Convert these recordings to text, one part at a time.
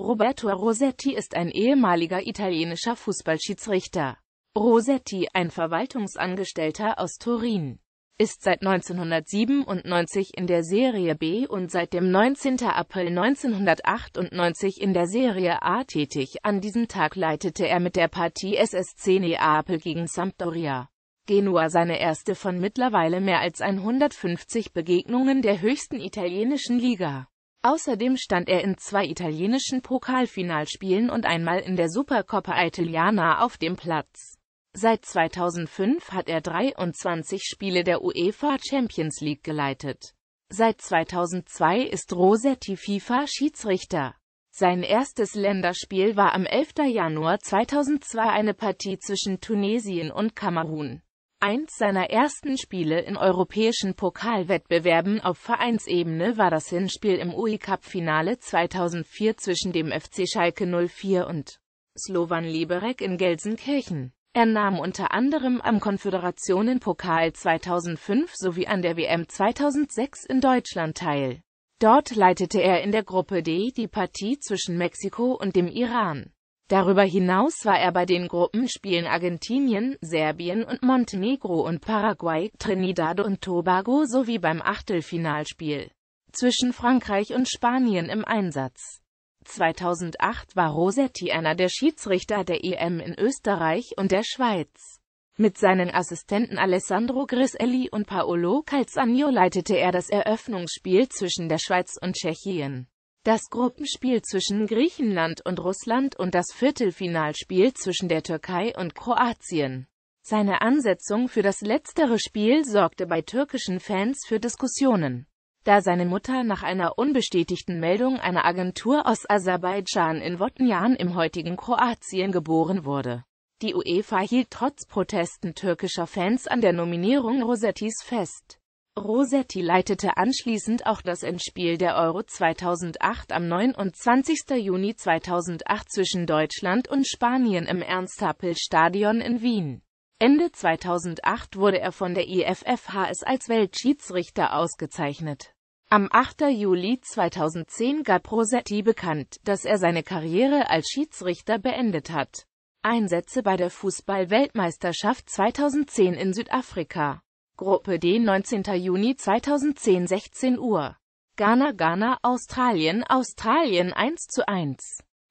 Roberto Rossetti ist ein ehemaliger italienischer Fußballschiedsrichter. Rossetti, ein Verwaltungsangestellter aus Turin, ist seit 1997 in der Serie B und seit dem 19. April 1998 in der Serie A tätig. An diesem Tag leitete er mit der Partie SSC Neapel gegen Sampdoria. Genua seine erste von mittlerweile mehr als 150 Begegnungen der höchsten italienischen Liga. Außerdem stand er in zwei italienischen Pokalfinalspielen und einmal in der Supercoppa Italiana auf dem Platz. Seit 2005 hat er 23 Spiele der UEFA Champions League geleitet. Seit 2002 ist Rosetti FIFA-Schiedsrichter. Sein erstes Länderspiel war am 11. Januar 2002 eine Partie zwischen Tunesien und Kamerun. Eins seiner ersten Spiele in europäischen Pokalwettbewerben auf Vereinsebene war das Hinspiel im ue cup finale 2004 zwischen dem FC Schalke 04 und Slovan Liberec in Gelsenkirchen. Er nahm unter anderem am Konföderationenpokal 2005 sowie an der WM 2006 in Deutschland teil. Dort leitete er in der Gruppe D die Partie zwischen Mexiko und dem Iran. Darüber hinaus war er bei den Gruppenspielen Argentinien, Serbien und Montenegro und Paraguay, Trinidad und Tobago sowie beim Achtelfinalspiel zwischen Frankreich und Spanien im Einsatz. 2008 war Rosetti einer der Schiedsrichter der EM in Österreich und der Schweiz. Mit seinen Assistenten Alessandro Griselli und Paolo Calzagno leitete er das Eröffnungsspiel zwischen der Schweiz und Tschechien das Gruppenspiel zwischen Griechenland und Russland und das Viertelfinalspiel zwischen der Türkei und Kroatien. Seine Ansetzung für das letztere Spiel sorgte bei türkischen Fans für Diskussionen, da seine Mutter nach einer unbestätigten Meldung einer Agentur aus Aserbaidschan in Votnjan im heutigen Kroatien geboren wurde. Die UEFA hielt trotz Protesten türkischer Fans an der Nominierung Rosettis fest. Rosetti leitete anschließend auch das Endspiel der Euro 2008 am 29. Juni 2008 zwischen Deutschland und Spanien im Ernst-Happel-Stadion in Wien. Ende 2008 wurde er von der IFFHS e als Weltschiedsrichter ausgezeichnet. Am 8. Juli 2010 gab Rosetti bekannt, dass er seine Karriere als Schiedsrichter beendet hat. Einsätze bei der Fußball-Weltmeisterschaft 2010 in Südafrika Gruppe D 19. Juni 2010 16 Uhr. Ghana Ghana Australien Australien 1 zu 1.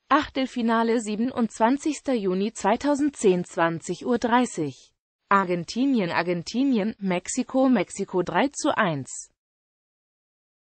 Achtelfinale 27. Juni 2010 20.30 Uhr. Argentinien Argentinien Mexiko Mexiko 3 zu 1.